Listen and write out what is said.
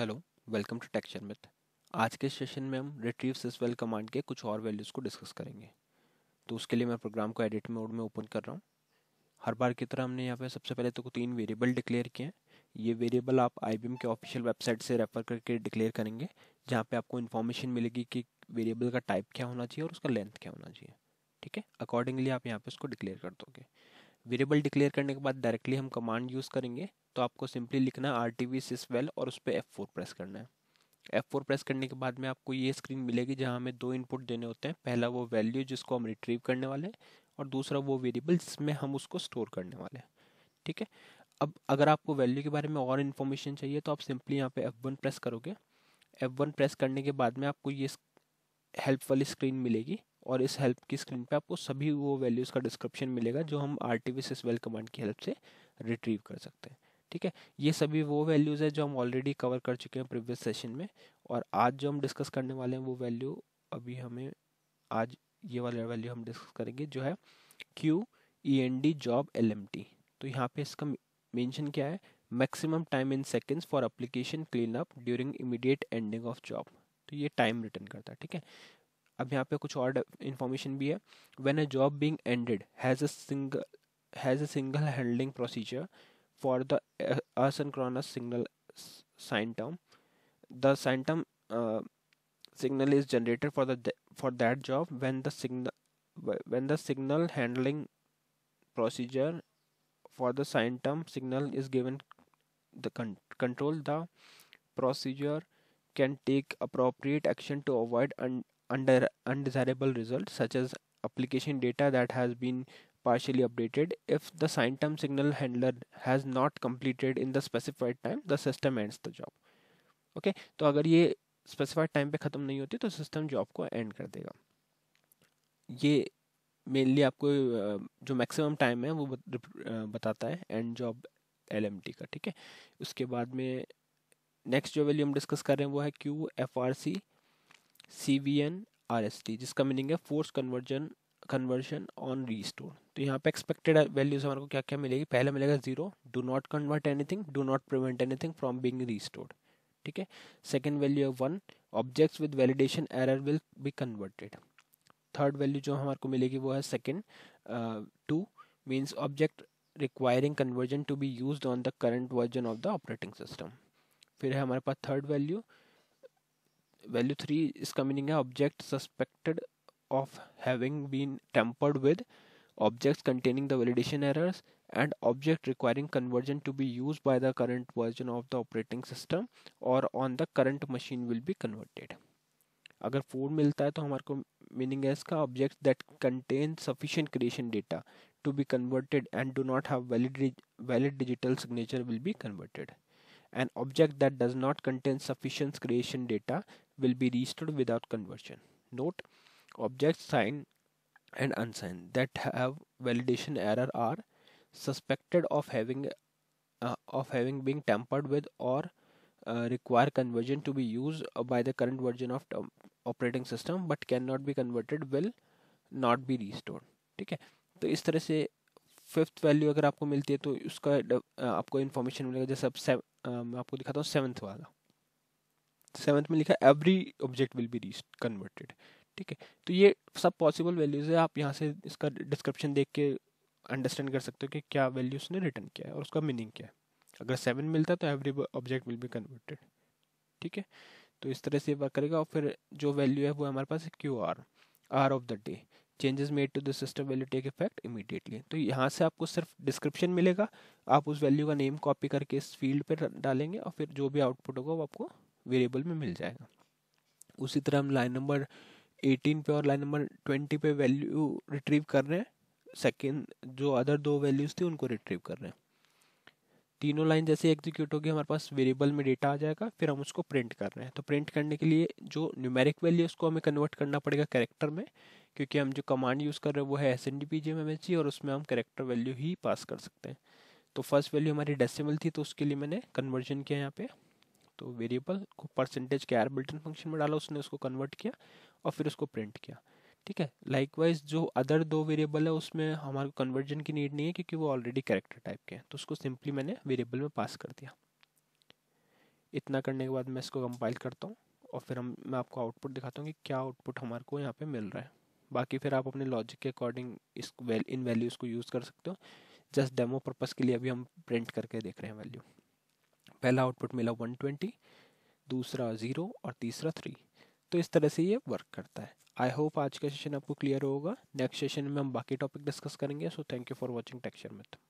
Hello welcome to tech myth आज के session में हम रिट्रीव सिस वेल कमांड के कुछ और वैल्यूज़ को डिस्कस करेंगे तो उसके लिए मैं प्रोग्राम को एडिट मोड में ओपन कर रहा हूँ हर बार की तरह हमने यहाँ पे सबसे पहले तो तीन वेरिएबल डिक्लेयर किए हैं ये वेरिएबल आप आई के ऑफिशियल वेबसाइट से रेफर करके डिक्लेयर करेंगे जहाँ पर आपको इन्फॉर्मेशन मिलेगी कि वेरिएबल का टाइप क्या होना चाहिए और उसका लेंथ क्या होना चाहिए ठीक है अकॉर्डिंगली आप यहाँ पर उसको डिक्लेयर कर दोगे वेरिएबल डिक्लेयर करने के बाद डायरेक्टली हम कमांड यूज़ करेंगे तो आपको सिंपली लिखना है R T V sys val और उस पर एफ फोर प्रेस करना है एफ फोर प्रेस करने के बाद में आपको ये स्क्रीन मिलेगी जहाँ हमें दो इनपुट देने होते हैं पहला वो वैल्यू जिसको हम रिट्रीव करने वाले हैं और दूसरा वो वेरिएबल जिसमें हम उसको स्टोर करने वाले हैं ठीक है अब अगर आपको वैल्यू के बारे में और इन्फॉर्मेशन चाहिए तो आप सिंपली यहाँ एफ वन प्रेस करोगे वन प्रेस करने के बाद में आपको ये हेल्प वाली स्क्रीन मिलेगी और इस हेल्प की स्क्रीन पे आपको सभी वो वैल्यूज़ का डिस्क्रिप्शन मिलेगा जो हम आर टी वेल कमांड की हेल्प से रिट्रीव कर सकते हैं ठीक है ये सभी वो वैल्यूज़ है जो हम ऑलरेडी कवर कर चुके हैं प्रीवियस सेशन में और आज जो हम डिस्कस करने वाले हैं वो वैल्यू अभी हमें आज ये वाला वैल्यू हम डिस्कस करेंगे जो है Q E N D job L M T तो यहाँ पे इसका मेंशन क्या है maximum time in seconds for application clean up during immediate ending of job तो ये टाइम रिटर्न करता है ठीक है अब यहाँ पे कुछ और इन्फॉर्मेशन भी है when a job being ended has a single has a single handling procedure for the uh, asynchronous signal sign term the sign term uh, signal is generated for the for that job when the signal when the signal handling procedure for the sign term signal is given the control the procedure can take appropriate action to avoid un under undesirable results such as application data that has been partially updated if the sign time signal handler has not completed in the specified time the system ends the job okay, तो अगर ये specified time पे ख़त्म नहीं होती तो system job को and कर देगा ये मेनली आपको जो मैक्सिमम टाइम है वो बताता है एंड जॉब एल का ठीक है उसके बाद में नेक्स्ट जो वैल्यू हम डिस्कस कर रहे हैं वो है Q F R C C V N R S T जिसका मीनिंग है force conversion conversion on restore तो यहाँ पे एक्सपेक्टेड वैल्यूज हमारे को क्या क्या मिलेगी पहले मिलेगा zero do not convert anything do not prevent anything from being restored ठीक है सेकेंड वैल्यू है one objects with validation error will be converted third value जो हमारे को मिलेगी वो है second two means object requiring conversion to be use on the current version of the operating system फिर है हमारे पास third value value 3 is combining a object suspected of having been tampered with objects containing the validation errors and object requiring conversion to be used by the current version of the operating system or on the current machine will be converted अगर four मिलता है तो हमारे meaning meaning है इसका object that contain sufficient creation data to be converted and do not have valid valid digital signature an object that does not contain sufficient creation data will be restored without conversion. Note, objects signed and unsigned that have validation error are suspected of having uh, of having been tampered with or uh, require conversion to be used by the current version of operating system but cannot be converted will not be restored ठीक है तो इस तरह से fifth value अगर आपको मिलती है तो उसका uh, आपको इन्फॉर्मेशन मिलेगा जैसे मैं um, आपको दिखाता हूँ सेवन्थ वाला सेवन्थ में लिखा every object will be reach converted ठीक है तो ये सब पॉसिबल वैल्यूज़ है आप यहाँ से इसका डिस्क्रिप्शन देख के अंडरस्टैंड कर सकते हो कि क्या वैल्यू उसने रिटर्न किया है और उसका मीनिंग क्या है अगर सेवन मिलता है तो every object will be converted ठीक है तो इस तरह से वर्क करेगा और फिर जो वैल्यू है वो हमारे पास है Q R R of the day changes made to the system value take effect immediately तो यहाँ से आपको सिर्फ डिस्क्रिप्शन मिलेगा आप उस वैल्यू का नेम कॉपी करके इस फील्ड पर डालेंगे और फिर जो भी आउटपुट होगा वो आपको वेरिएबल में मिल जाएगा उसी तरह हम लाइन नंबर एटीन पे और लाइन नंबर ट्वेंटी पे वैल्यू रिट्रीव कर रहे हैं सेकेंड जो अदर दो वैल्यूज़ थी उनको रिट्रीव कर रहे हैं तीनों लाइन जैसे एग्जीक्यूट होगी हमारे पास वेरिएबल में डेटा आ जाएगा फिर हम उसको प्रिंट कर रहे हैं तो प्रिंट करने के लिए जो न्यूमेरिक वैल्यू उसको हमें कन्वर्ट करना पड़ेगा कैरेक्टर में क्योंकि हम जो कमांड यूज़ कर रहे हैं वो है S N D P G M और उसमें हम करेक्टर वैल्यू ही पास कर सकते हैं तो फर्स्ट वैल्यू हमारी डेसिमल थी तो उसके लिए मैंने कन्वर्जन किया यहाँ पे तो वेरिएबल को परसेंटेज के आर बिल्टन फंक्शन में डाला उसने उसको कन्वर्ट किया और फिर उसको प्रिंट किया ठीक है लाइकवाइज जो अदर दो वेरिएबल है उसमें हमारे को कन्वर्जन की नीड नहीं है क्योंकि वो ऑलरेडी कैरेक्टर टाइप के हैं तो उसको सिंपली मैंने वेरिएबल में पास कर दिया इतना करने के बाद मैं इसको कंपाइल करता हूँ और फिर हम मैं आपको आउटपुट दिखाता हूँ कि क्या आउटपुट हमारे को यहाँ पर मिल रहा है बाकी फिर आप अपने लॉजिक के अकॉर्डिंग इस वैल इन वैल्यूज़ को यूज़ कर सकते हो जस्ट डेमो पर्पज़ के लिए अभी हम प्रिंट करके देख रहे हैं वैल्यू पहला आउटपुट मिला वन दूसरा ज़ीरो और तीसरा थ्री तो इस तरह से ये वर्क करता है आई होप आज का सेशन आपको क्लियर होगा नेक्स्ट सेशन में हम बाकी टॉपिक डिस्कस करेंगे so thank you for watching tech myth